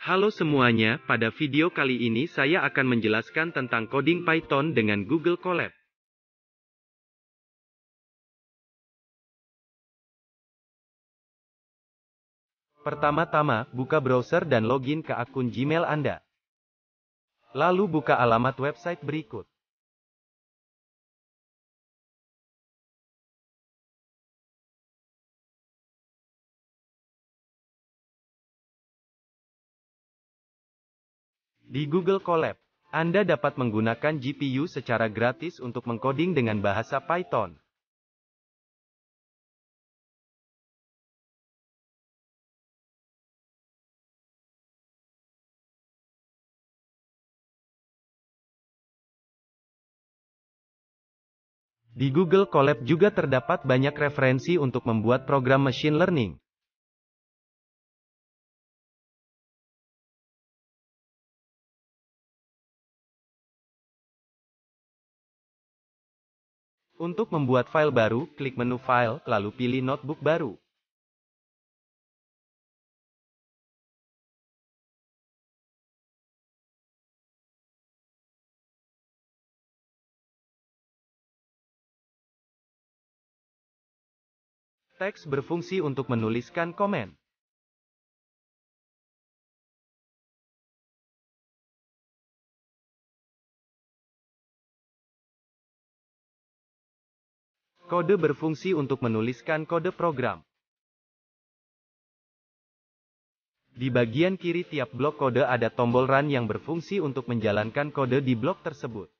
Halo semuanya, pada video kali ini saya akan menjelaskan tentang coding Python dengan Google Colab. Pertama-tama, buka browser dan login ke akun Gmail Anda. Lalu buka alamat website berikut. Di Google Colab, Anda dapat menggunakan GPU secara gratis untuk mengkoding dengan bahasa Python. Di Google Colab juga terdapat banyak referensi untuk membuat program machine learning. Untuk membuat file baru, klik menu File, lalu pilih Notebook baru. Teks berfungsi untuk menuliskan komen. Kode berfungsi untuk menuliskan kode program. Di bagian kiri tiap blok kode ada tombol run yang berfungsi untuk menjalankan kode di blok tersebut.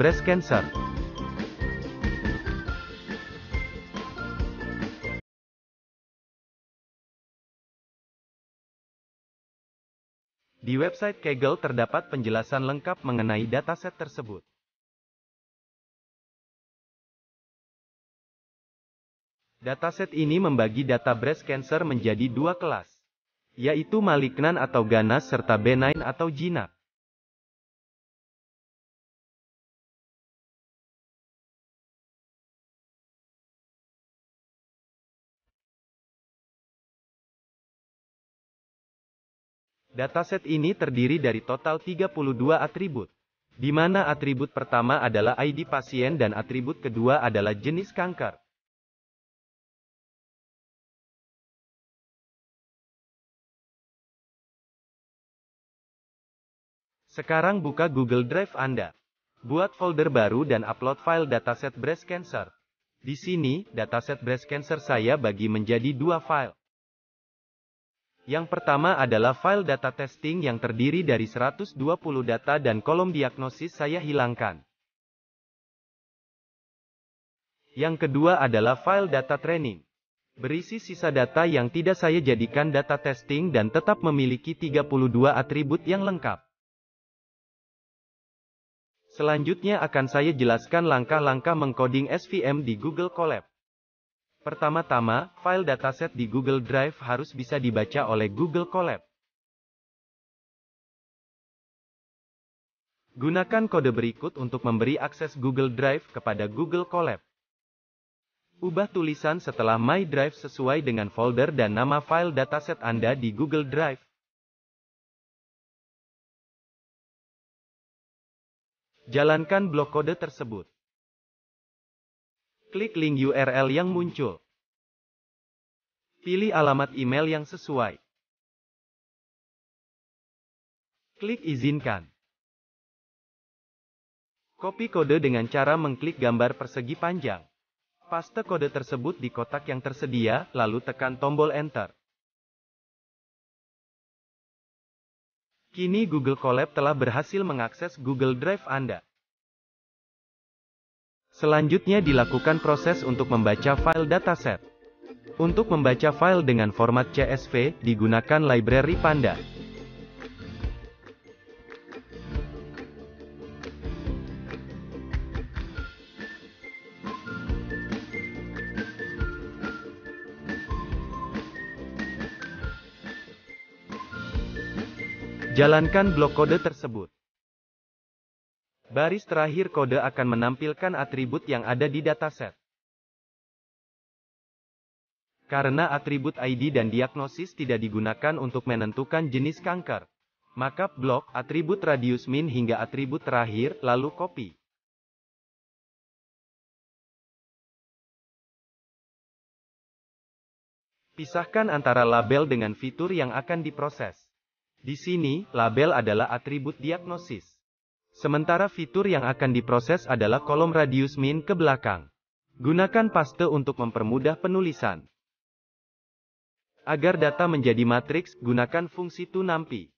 Breast Cancer Di website Kegel terdapat penjelasan lengkap mengenai dataset tersebut. Dataset ini membagi data breast cancer menjadi dua kelas, yaitu malignan atau ganas serta benign atau jinak. Dataset ini terdiri dari total 32 atribut, di mana atribut pertama adalah ID pasien dan atribut kedua adalah jenis kanker. Sekarang buka Google Drive Anda. Buat folder baru dan upload file dataset breast cancer. Di sini, dataset breast cancer saya bagi menjadi dua file. Yang pertama adalah file data testing yang terdiri dari 120 data dan kolom diagnosis saya hilangkan. Yang kedua adalah file data training. Berisi sisa data yang tidak saya jadikan data testing dan tetap memiliki 32 atribut yang lengkap. Selanjutnya akan saya jelaskan langkah-langkah mengkoding SVM di Google Colab. Pertama-tama, file dataset di Google Drive harus bisa dibaca oleh Google Colab. Gunakan kode berikut untuk memberi akses Google Drive kepada Google Colab. Ubah tulisan setelah My Drive sesuai dengan folder dan nama file dataset Anda di Google Drive. Jalankan blok kode tersebut. Klik link URL yang muncul. Pilih alamat email yang sesuai. Klik izinkan. Copy kode dengan cara mengklik gambar persegi panjang. Paste kode tersebut di kotak yang tersedia, lalu tekan tombol Enter. Kini Google Colab telah berhasil mengakses Google Drive Anda. Selanjutnya dilakukan proses untuk membaca file dataset. Untuk membaca file dengan format CSV, digunakan library Panda. Jalankan blok kode tersebut. Baris terakhir kode akan menampilkan atribut yang ada di dataset. Karena atribut ID dan diagnosis tidak digunakan untuk menentukan jenis kanker, maka blok atribut radius min hingga atribut terakhir, lalu copy. Pisahkan antara label dengan fitur yang akan diproses. Di sini, label adalah atribut diagnosis. Sementara fitur yang akan diproses adalah kolom radius min ke belakang. Gunakan paste untuk mempermudah penulisan. Agar data menjadi matriks, gunakan fungsi tunampi.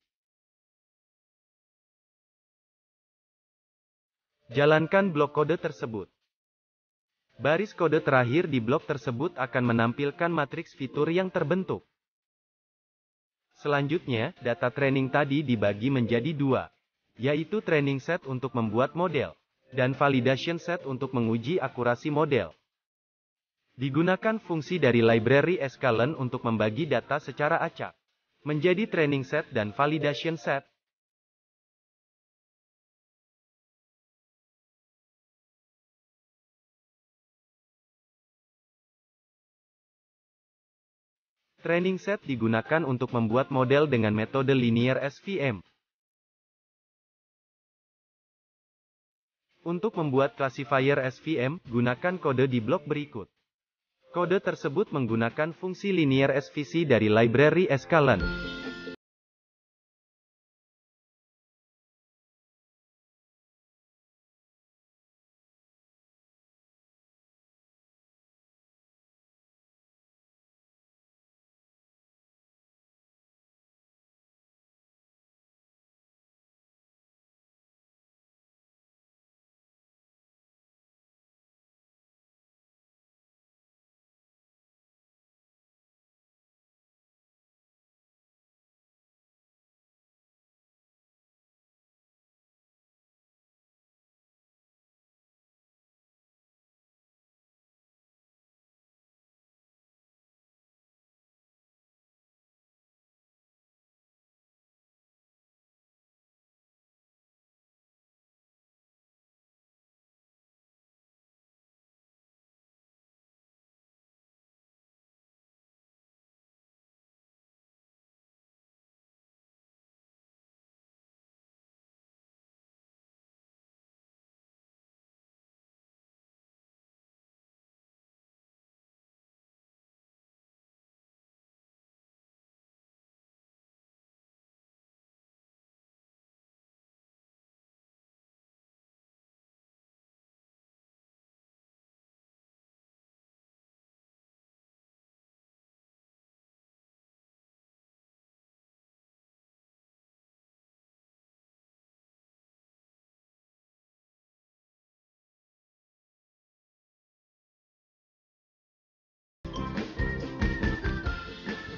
Jalankan blok kode tersebut. Baris kode terakhir di blok tersebut akan menampilkan matriks fitur yang terbentuk. Selanjutnya, data training tadi dibagi menjadi dua yaitu training set untuk membuat model, dan validation set untuk menguji akurasi model. Digunakan fungsi dari library sklearn untuk membagi data secara acak, menjadi training set dan validation set. Training set digunakan untuk membuat model dengan metode linear SVM. Untuk membuat classifier SVM, gunakan kode di blok berikut. Kode tersebut menggunakan fungsi linear SVC dari library sklearn.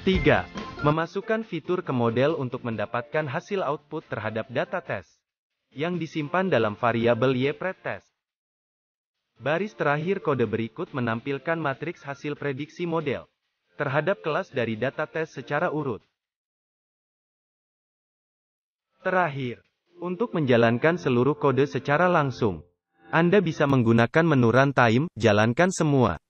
3. Memasukkan fitur ke model untuk mendapatkan hasil output terhadap data tes yang disimpan dalam variabel ypres. Baris terakhir kode berikut menampilkan matriks hasil prediksi model terhadap kelas dari data tes secara urut. Terakhir, untuk menjalankan seluruh kode secara langsung, Anda bisa menggunakan menu runtime, jalankan semua.